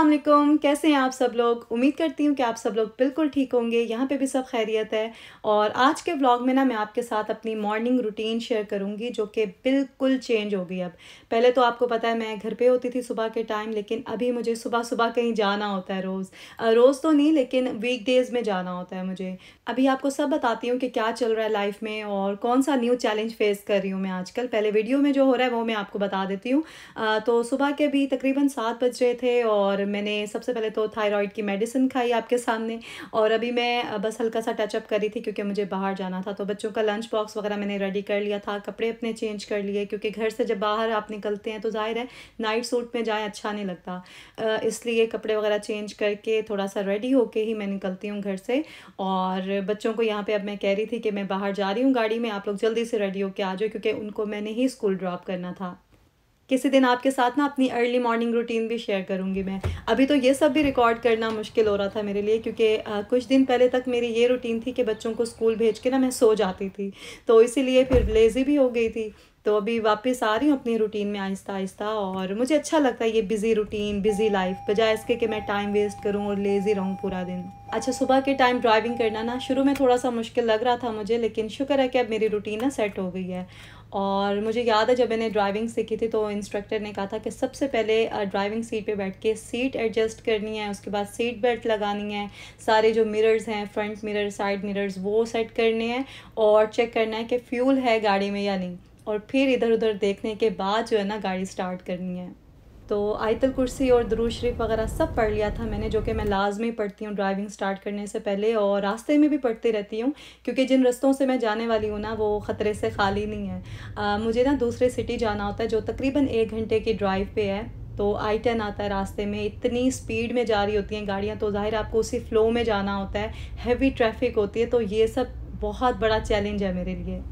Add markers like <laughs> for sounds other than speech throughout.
असलकुम कैसे हैं आप सब लोग उम्मीद करती हूँ कि आप सब लोग बिल्कुल ठीक होंगे यहाँ पे भी सब खैरियत है और आज के व्लॉग में ना मैं आपके साथ अपनी मॉर्निंग रूटीन शेयर करूँगी जो कि बिल्कुल चेंज हो गई अब पहले तो आपको पता है मैं घर पे होती थी सुबह के टाइम लेकिन अभी मुझे सुबह सुबह कहीं जाना होता है रोज़ रोज़ तो नहीं लेकिन वीक डेज़ में जाना होता है मुझे अभी आपको सब बताती हूँ कि क्या चल रहा है लाइफ में और कौन सा न्यू चैलेंज फेस कर रही हूँ मैं आजकल पहले वीडियो में जो हो रहा है वो मैं आपको बता देती हूँ तो सुबह के अभी तकरीबन सात बज रहे थे और मैंने सबसे पहले तो थायराइड की मेडिसिन खाई आपके सामने और अभी मैं बस हल्का सा टचअप करी थी क्योंकि मुझे बाहर जाना था तो बच्चों का लंच बॉक्स वगैरह मैंने रेडी कर लिया था कपड़े अपने चेंज कर लिए क्योंकि घर से जब बाहर आप निकलते हैं तो ज़ाहिर है नाइट सूट में जाएँ अच्छा नहीं लगता इसलिए कपड़े वगैरह चेंज करके थोड़ा सा रेडी होके ही मैं निकलती हूँ घर से और बच्चों को यहाँ पर अब मैं कह रही थी कि मैं बाहर जा रही हूँ गाड़ी में आप लोग जल्दी से रेडी होके आ जाओ क्योंकि उनको मैंने ही स्कूल ड्रॉप करना था किसी दिन आपके साथ ना अपनी अर्ली मॉर्निंग रूटीन भी शेयर करूँगी मैं अभी तो ये सब भी रिकॉर्ड करना मुश्किल हो रहा था मेरे लिए क्योंकि कुछ दिन पहले तक मेरी ये रूटीन थी कि बच्चों को स्कूल भेज के ना मैं सो जाती थी तो इसीलिए फिर लेज़ी भी हो गई थी तो अभी वापस आ रही हूँ अपनी रूटीन में आहिस्ता आहिस्ता और मुझे अच्छा लगता है ये बिज़ी रूटीन बिज़ी लाइफ बजाय इसके कि मैं टाइम वेस्ट करूँ और लेज़ी रहूँ पूरा दिन अच्छा सुबह के टाइम ड्राइविंग करना ना शुरू में थोड़ा सा मुश्किल लग रहा था मुझे लेकिन शुक्र है कि अब मेरी रूटीन ना सेट हो गई है और मुझे याद है जब मैंने ड्राइविंग सीखी थी तो इंस्ट्रक्टर ने कहा था कि सबसे पहले ड्राइविंग सीट पे बैठ के सीट एडजस्ट करनी है उसके बाद सीट बेल्ट लगानी है सारे जो मिरर्स हैं फ्रंट मिरर साइड मिरर्स वो सेट करने हैं और चेक करना है कि फ्यूल है गाड़ी में या नहीं और फिर इधर उधर देखने के बाद जो है ना गाड़ी स्टार्ट करनी है तो आयतल कुर्सी और दरूज शरीफ वगैरह सब पढ़ लिया था मैंने जो कि मैं लाजमी पढ़ती हूँ ड्राइविंग स्टार्ट करने से पहले और रास्ते में भी पढ़ती रहती हूँ क्योंकि जिन रस्तों से मैं जाने वाली हूँ ना वो ख़तरे से खाली नहीं है आ, मुझे ना दूसरे सिटी जाना होता है जो तकरीबन एक घंटे की ड्राइव पर है तो आई टेन आता है रास्ते में इतनी स्पीड में जा रही होती हैं गाड़ियाँ तो ज़ाहिर आपको उसी फ़्लो में जाना होता है हैवी ट्रैफिक होती है तो ये सब बहुत बड़ा चैलेंज है मेरे लिए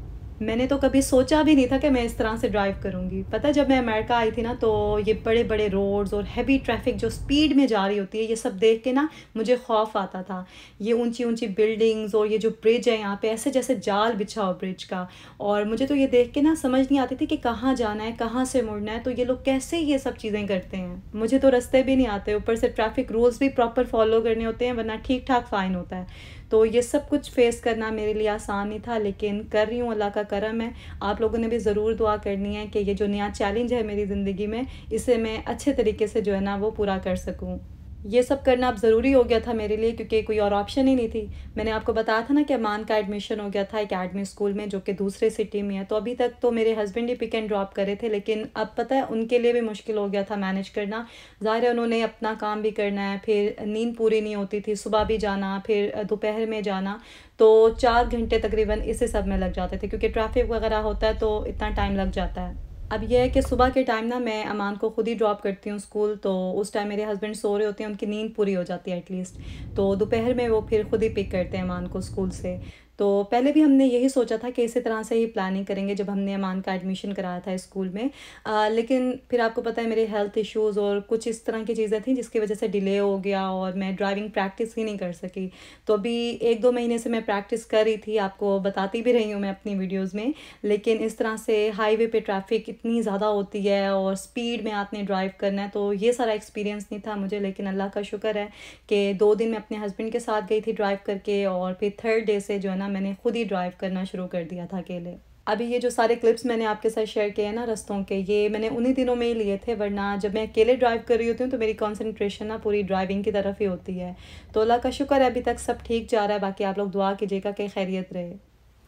मैंने तो कभी सोचा भी नहीं था कि मैं इस तरह से ड्राइव करूँगी पता जब मैं अमेरिका आई थी ना तो ये बड़े बड़े रोड्स और हैवी ट्रैफिक जो स्पीड में जा रही होती है ये सब देख के ना मुझे खौफ आता था ये ऊंची ऊंची बिल्डिंग्स और ये जो ब्रिज है यहाँ पे ऐसे जैसे जाल बिछा हो ब्रिज का और मुझे तो ये देख के ना समझ नहीं आती थी कि कहाँ जाना है कहाँ से मुड़ना है तो ये लोग कैसे ये सब चीज़ें करते हैं मुझे तो रस्ते भी नहीं आते ऊपर से ट्रैफिक रूल्स भी प्रॉपर फॉलो करने होते हैं वरना ठीक ठाक फ़ाइन होता है तो ये सब कुछ फेस करना मेरे लिए आसान नहीं था लेकिन कर रही हूँ अल्लाह का करम है आप लोगों ने भी ज़रूर दुआ करनी है कि ये जो नया चैलेंज है मेरी ज़िंदगी में इसे मैं अच्छे तरीके से जो है ना वो पूरा कर सकूँ ये सब करना अब ज़रूरी हो गया था मेरे लिए क्योंकि कोई और ऑप्शन ही नहीं थी मैंने आपको बताया था ना कि अमान का एडमिशन हो गया था एक एडमी स्कूल में जो कि दूसरे सिटी में है तो अभी तक तो मेरे हस्बैंड ही पिक एंड ड्रॉप करे थे लेकिन अब पता है उनके लिए भी मुश्किल हो गया था मैनेज करना ज़ाहिर है उन्होंने अपना काम भी करना है फिर नींद पूरी नहीं होती थी सुबह भी जाना फिर दोपहर में जाना तो चार घंटे तकरीबन इसी सब में लग जाते थे क्योंकि ट्रैफिक वगैरह होता है तो इतना टाइम लग जाता है अब यह है कि सुबह के टाइम ना मैं अमान को खुद ही ड्रॉप करती हूँ स्कूल तो उस टाइम मेरे हस्बैंड सो रहे होते हैं उनकी नींद पूरी हो जाती है एटलीस्ट तो दोपहर में वो फिर खुद ही पिक करते हैं अमान को स्कूल से तो पहले भी हमने यही सोचा था कि इसी तरह से ही प्लानिंग करेंगे जब हमने अमान का एडमिशन कराया था स्कूल में आ, लेकिन फिर आपको पता है मेरे हेल्थ इश्यूज़ और कुछ इस तरह की चीज़ें थी जिसकी वजह से डिले हो गया और मैं ड्राइविंग प्रैक्टिस ही नहीं कर सकी तो अभी एक दो महीने से मैं प्रैक्टिस कर रही थी आपको बताती भी रही हूँ मैं अपनी वीडियोज़ में लेकिन इस तरह से हाईवे पर ट्रैफिक इतनी ज़्यादा होती है और स्पीड में आपने ड्राइव करना है तो ये सारा एक्सपीरियंस नहीं था मुझे लेकिन अल्लाह का शुक्र है कि दो दिन मैं अपने हस्बैंड के साथ गई थी ड्राइव करके और फिर थर्ड डे से जो है ना मैंने खुद ही ड्राइव करना शुरू कर दिया था अकेले अभी ये जो सारे क्लिप्स मैंने आपके साथ शेयर किए हैं ना रस्तों के ये मैंने उन्हीं दिनों में ही लिए थे वरना जब मैं अकेले ड्राइव कर रही होती हूँ तो मेरी कंसंट्रेशन ना पूरी ड्राइविंग की तरफ ही होती है तो अल्लाह का शुक्र है अभी तक सब ठीक जा रहा है बाकी आप लोग दुआ कीजिएगा कि खैरियत रहे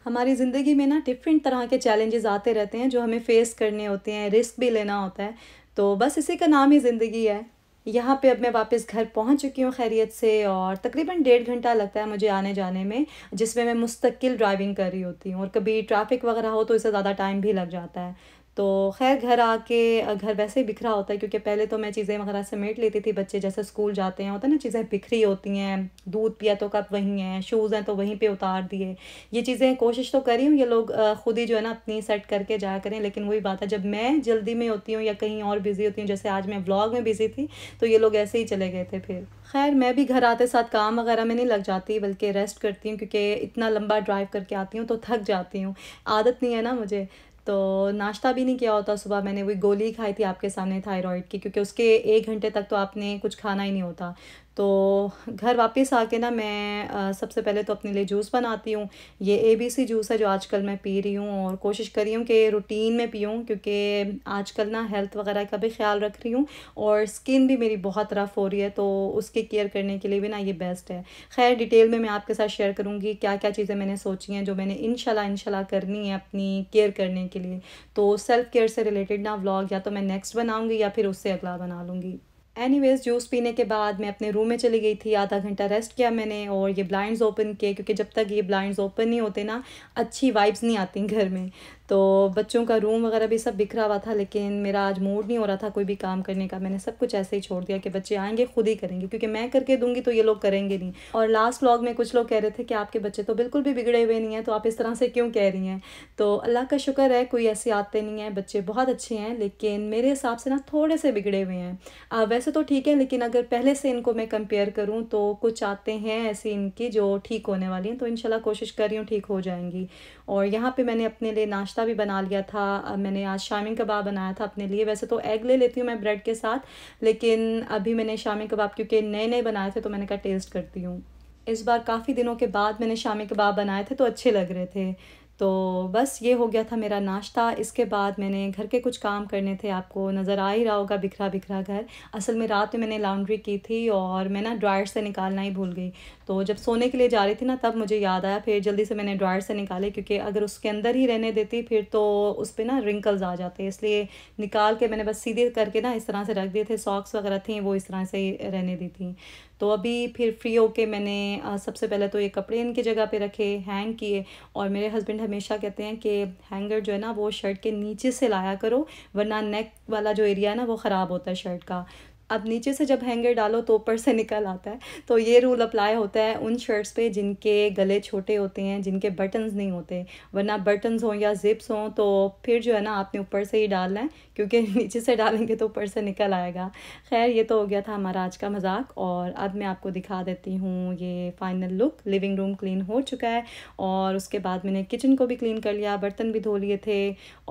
हमारी ज़िंदगी में ना डिफरेंट तरह के चैलेंजेस आते रहते हैं जो हमें फेस करने होते हैं रिस्क भी लेना होता है तो बस इसी का नाम ही ज़िंदगी है यहाँ पे अब मैं वापस घर पहुँच चुकी हूँ खैरियत से और तकरीबन डेढ़ घंटा लगता है मुझे आने जाने में जिसमें मैं मुस्तकिल ड्राइविंग कर रही होती हूँ और कभी ट्रैफिक वगैरह हो तो इससे ज़्यादा टाइम भी लग जाता है तो खैर घर आके घर वैसे ही बिखरा होता है क्योंकि पहले तो मैं चीज़ें वगैरह समेट लेती थी बच्चे जैसे स्कूल जाते हैं होता है ना चीज़ें बिखरी होती हैं दूध पिया तो कप वहीं हैं शूज़ हैं तो वहीं पे उतार दिए ये चीज़ें कोशिश तो करी हूँ ये लोग ख़ुद ही जो है ना अपनी सेट करके जाया करें लेकिन वही बात है जब मैं जल्दी में होती हूँ या कहीं और बिज़ी होती हूँ जैसे आज मैं ब्लॉग में बिज़ी थी तो ये लोग ऐसे ही चले गए थे फिर खैर मैं भी घर आते साथ काम वगैरह में नहीं लग जाती बल्कि रेस्ट करती हूँ क्योंकि इतना लंबा ड्राइव करके आती हूँ तो थक जाती हूँ आदत नहीं है ना मुझे तो नाश्ता भी नहीं किया होता सुबह मैंने वही गोली खाई थी आपके सामने थायराइड की क्योंकि उसके एक घंटे तक तो आपने कुछ खाना ही नहीं होता तो घर वापस आके ना मैं आ, सबसे पहले तो अपने लिए जूस बनाती हूँ ये ए बी सी जूस है जो आजकल मैं पी रही हूँ और कोशिश कर रही हूँ कि रूटीन में पीऊँ क्योंकि आजकल ना हेल्थ वगैरह का भी ख्याल रख रही हूँ और स्किन भी मेरी बहुत रफ़ हो रही है तो उसकी केयर करने के लिए भी ना ये बेस्ट है खैर डिटेल में मैं आपके साथ शेयर करूँगी क्या क्या चीज़ें मैंने सोची हैं जो मैंने इन शाला करनी है अपनी केयर करने के लिए तो सेल्फ़ केयर से रिलेटेड ना व्लॉग या तो मैं नेक्स्ट बनाऊँगी या फिर उससे अगला बना लूँगी एनीवेज जूस पीने के बाद मैं अपने रूम में चली गई थी आधा घंटा रेस्ट किया मैंने और ये ब्लाइंड्स ओपन किए क्योंकि जब तक ये ब्लाइंड्स ओपन नहीं होते ना अच्छी वाइब्स नहीं आती घर में तो बच्चों का रूम वगैरह भी सब बिखरा हुआ था लेकिन मेरा आज मूड नहीं हो रहा था कोई भी काम करने का मैंने सब कुछ ऐसे ही छोड़ दिया कि बच्चे आएंगे खुद ही करेंगे क्योंकि मैं करके दूंगी तो ये लोग करेंगे नहीं और लास्ट व्लॉग में कुछ लोग कह रहे थे कि आपके बच्चे तो बिल्कुल भी बिगड़े हुए नहीं हैं तो आप इस तरह से क्यों कह रही हैं तो अल्लाह का शुक्र है कोई ऐसी आते नहीं हैं बच्चे बहुत अच्छे हैं लेकिन मेरे हिसाब से ना थोड़े से बिगड़े हुए हैं वैसे तो ठीक है लेकिन अगर पहले से इनको मैं कंपेयर करूँ तो कुछ आते हैं ऐसी इनकी जो ठीक होने वाली हैं तो इन कोशिश कर रही हूँ ठीक हो जाएंगी और यहाँ पे मैंने अपने लिए नाश्ता भी बना लिया था मैंने आज शामी कबाब बनाया था अपने लिए वैसे तो एग ले लेती हूँ मैं ब्रेड के साथ लेकिन अभी मैंने शामी कबाब क्योंकि नए नए बनाए थे तो मैंने कहा टेस्ट करती हूँ इस बार काफ़ी दिनों के बाद मैंने शामी कबाब बनाए थे तो अच्छे लग रहे थे तो बस ये हो गया था मेरा नाश्ता इसके बाद मैंने घर के कुछ काम करने थे आपको नज़र आ ही रहा होगा बिखरा बिखरा घर असल में रात में मैंने लाउंड्री की थी और मैं ना ड्रायर से निकालना ही भूल गई तो जब सोने के लिए जा रही थी ना तब मुझे याद आया फिर जल्दी से मैंने ड्रायर से निकाले क्योंकि अगर उसके अंदर ही रहने देती फिर तो उस पर ना रिंकल्स आ जाते इसलिए निकाल के मैंने बस सीधे करके ना इस तरह से रख दिए थे सॉक्स वगैरह थी वो इस तरह से रहने दी थी तो अभी फिर फ्री होके मैंने सबसे पहले तो ये कपड़े इनकी जगह पे रखे हैंग किए और मेरे हस्बैंड हमेशा कहते हैं कि हैंगर जो है ना वो शर्ट के नीचे से लाया करो वरना नेक वाला जो एरिया है ना वो ख़राब होता है शर्ट का अब नीचे से जब हैंगर डालो तो ऊपर से निकल आता है तो ये रूल अप्लाई होता है उन शर्ट्स पे जिनके गले छोटे होते हैं जिनके बटन्स नहीं होते वरना बटन्स हों या जिप्स हों तो फिर जो है ना आपने ऊपर से ही डालना है क्योंकि <laughs> नीचे से डालेंगे तो ऊपर से निकल आएगा खैर ये तो हो गया था हमारा आज का मजाक और अब मैं आपको दिखा देती हूँ ये final look living room clean हो चुका है और उसके बाद मैंने किचन को भी क्लीन कर लिया बर्तन भी धो लिए थे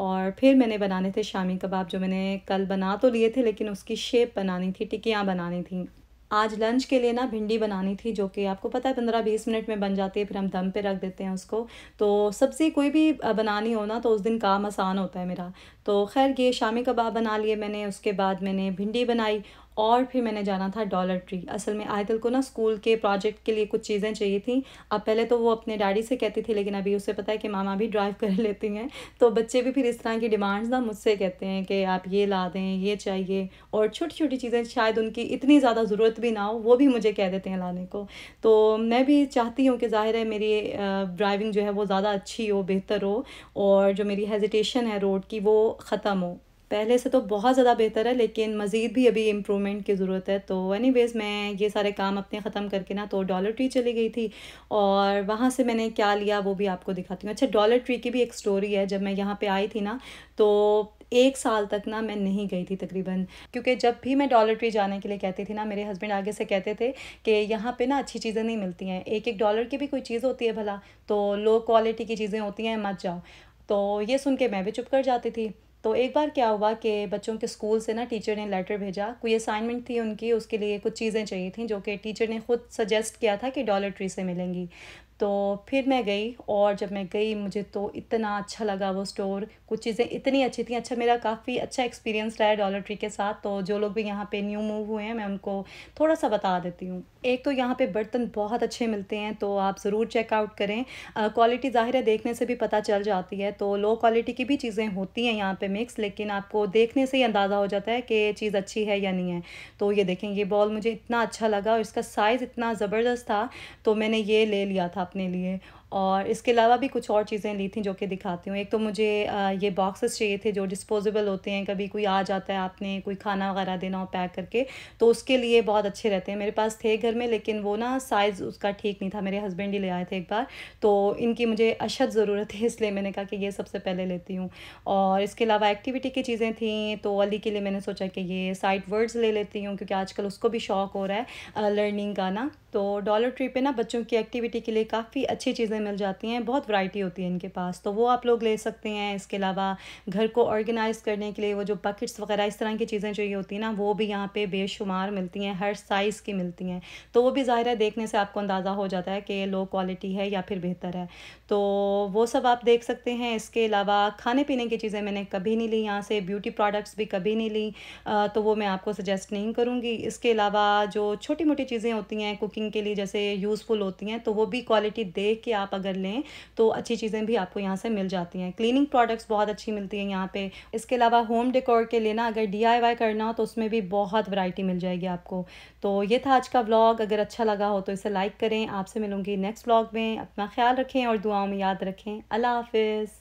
और फिर मैंने बनाने थे शामी कबाब जो मैंने कल बना तो लिए थे लेकिन उसकी शेप बनानी बनानी थी टिकियाँ बनानी थी आज लंच के लिए ना भिंडी बनानी थी जो कि आपको पता है पंद्रह बीस मिनट में बन जाती है फिर हम दम पे रख देते हैं उसको तो सब्ज़ी कोई भी बनानी हो ना तो उस दिन काम आसान होता है मेरा तो खैर ये शामी कबाब बना लिए मैंने उसके बाद मैंने भिंडी बनाई और फिर मैंने जाना था डॉलर ट्री असल में आयतल को ना स्कूल के प्रोजेक्ट के लिए कुछ चीज़ें चाहिए थी अब पहले तो वो अपने डैडी से कहती थी लेकिन अभी उसे पता है कि मामा भी ड्राइव कर <laughs> लेती हैं तो बच्चे भी फिर इस तरह की डिमांड्स ना मुझसे कहते हैं कि आप ये ला दें ये चाहिए और छोटी छोटी चीज़ें शायद उनकी इतनी ज़्यादा ज़रूरत भी ना हो वो भी मुझे कह देते हैं लाने को तो मैं भी चाहती हूँ कि ज़ाहिर है मेरी ड्राइविंग जो है वो ज़्यादा अच्छी हो बेहतर हो और जो मेरी हेजिटेशन है रोड की वो ख़त्म हो पहले से तो बहुत ज़्यादा बेहतर है लेकिन मज़ीद भी अभी इम्प्रूवमेंट की ज़रूरत है तो एनी वेज़ मैं ये सारे काम अपने ख़त्म करके ना तो डॉलर ट्री चली गई थी और वहाँ से मैंने क्या लिया वो भी आपको दिखाती हूँ अच्छा डॉलर ट्री की भी एक स्टोरी है जब मैं यहाँ पर आई थी ना तो एक साल तक ना मैं नहीं गई थी तकरीबन क्योंकि जब भी मैं डॉलर ट्री जाने के लिए कहती थी ना मेरे हस्बैंड आगे से कहते थे कि यहाँ पे ना अच्छी चीज़ें नहीं मिलती हैं एक एक डॉलर की भी कोई चीज़ होती है भला तो लो क्वालिटी की चीज़ें होती हैं मत जाओ तो ये सुन के मैं भी चुप कर जाती थी तो एक बार क्या हुआ कि बच्चों के स्कूल से ना टीचर ने लेटर भेजा कोई असाइनमेंट थी उनकी उसके लिए कुछ चीज़ें चाहिए थी जो कि टीचर ने खुद सजेस्ट किया था कि डॉलर ट्री से मिलेंगी तो फिर मैं गई और जब मैं गई मुझे तो इतना अच्छा लगा वो स्टोर कुछ चीज़ें इतनी अच्छी थी अच्छा मेरा काफ़ी अच्छा एक्सपीरियंस रहा है डॉलर ट्री के साथ तो जो लोग भी यहाँ पे न्यू मूव हुए हैं मैं उनको थोड़ा सा बता देती हूँ एक तो यहाँ पे बर्तन बहुत अच्छे मिलते हैं तो आप ज़रूर चेकआउट करें क्वालिटी ज़ाहिर है देखने से भी पता चल जाती है तो लो क्वालिटी की भी चीज़ें होती हैं यहाँ पर मिक्स लेकिन आपको देखने से ही अंदाज़ा हो जाता है कि चीज़ अच्छी है या नहीं है तो ये देखें ये बॉल मुझे इतना अच्छा लगा और इसका साइज़ इतना ज़बरदस्त था तो मैंने ये ले लिया था अपने लिए और इसके अलावा भी कुछ और चीज़ें ली थी जो कि दिखाती हूँ एक तो मुझे ये बॉक्सेस चाहिए थे जो डिस्पोजेबल होते हैं कभी कोई आ जाता है आपने कोई खाना वगैरह देना हो पैक करके तो उसके लिए बहुत अच्छे रहते हैं मेरे पास थे घर में लेकिन वो ना साइज़ उसका ठीक नहीं था मेरे हस्बैंड ही ले आए थे एक बार तो इनकी मुझे अशद ज़रूरत है इसलिए मैंने कहा कि ये सबसे पहले लेती हूँ और इसके अलावा एक्टिविटी की चीज़ें थी तो अली के लिए मैंने सोचा कि ये साइट वर्ड्स ले लेती हूँ क्योंकि आजकल उसको भी शौक हो रहा है लर्निंग का ना तो डॉलर ट्री पर ना बच्चों की एक्टिविटी के लिए काफ़ी अच्छी चीज़ें में मिल जाती हैं बहुत वैरायटी होती है इनके पास तो वो आप लोग ले सकते हैं इसके अलावा घर को ऑर्गेनाइज़ करने के लिए वो जो बकेट्स वगैरह इस तरह की चीज़ें चाहिए होती हैं ना वो भी यहाँ पे बेशुमार मिलती हैं हर साइज़ की मिलती हैं तो वो भी ज़ाहिर है देखने से आपको अंदाज़ा हो जाता है कि लो क्वालिटी है या फिर बेहतर है तो वो सब आप देख सकते हैं इसके अलावा खाने पीने की चीज़ें मैंने कभी नहीं ली यहाँ से ब्यूटी प्रोडक्ट्स भी कभी नहीं ली तो वो मैं आपको सजेस्ट नहीं करूँगी इसके अलावा जो छोटी मोटी चीज़ें होती हैं कुकिंग के लिए जैसे यूज़फुल होती हैं तो वो भी क्वालिटी देख के आप आप अगर लें तो अच्छी चीज़ें भी आपको यहाँ से मिल जाती हैं क्लीनिंग प्रोडक्ट्स बहुत अच्छी मिलती हैं यहाँ पे इसके अलावा होम डेकोर के लिए ना अगर डी करना हो तो उसमें भी बहुत वैरायटी मिल जाएगी आपको तो ये था आज का व्लॉग अगर अच्छा लगा हो तो इसे लाइक करें आपसे मिलूंगी नेक्स्ट व्लॉग में अपना ख्याल रखें और दुआओं में याद रखें अल्लाह हाफिज़